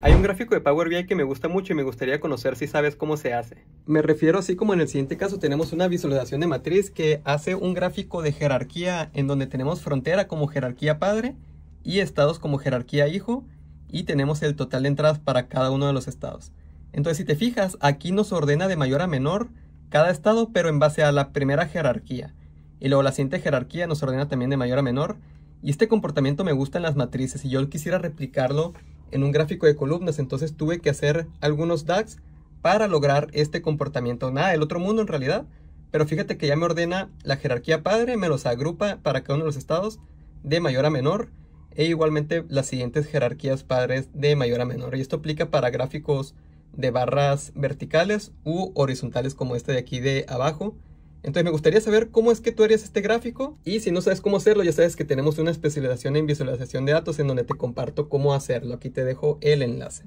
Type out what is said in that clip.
Hay un gráfico de Power BI que me gusta mucho y me gustaría conocer si sabes cómo se hace. Me refiero así como en el siguiente caso tenemos una visualización de matriz que hace un gráfico de jerarquía en donde tenemos frontera como jerarquía padre y estados como jerarquía hijo y tenemos el total de entradas para cada uno de los estados. Entonces si te fijas, aquí nos ordena de mayor a menor cada estado pero en base a la primera jerarquía. Y luego la siguiente jerarquía nos ordena también de mayor a menor. Y este comportamiento me gusta en las matrices y yo quisiera replicarlo en un gráfico de columnas, entonces tuve que hacer algunos DAX para lograr este comportamiento. Nada el otro mundo en realidad, pero fíjate que ya me ordena la jerarquía padre, me los agrupa para cada uno de los estados de mayor a menor e igualmente las siguientes jerarquías padres de mayor a menor. Y esto aplica para gráficos de barras verticales u horizontales como este de aquí de abajo entonces me gustaría saber cómo es que tú harías este gráfico y si no sabes cómo hacerlo, ya sabes que tenemos una especialización en visualización de datos en donde te comparto cómo hacerlo. Aquí te dejo el enlace.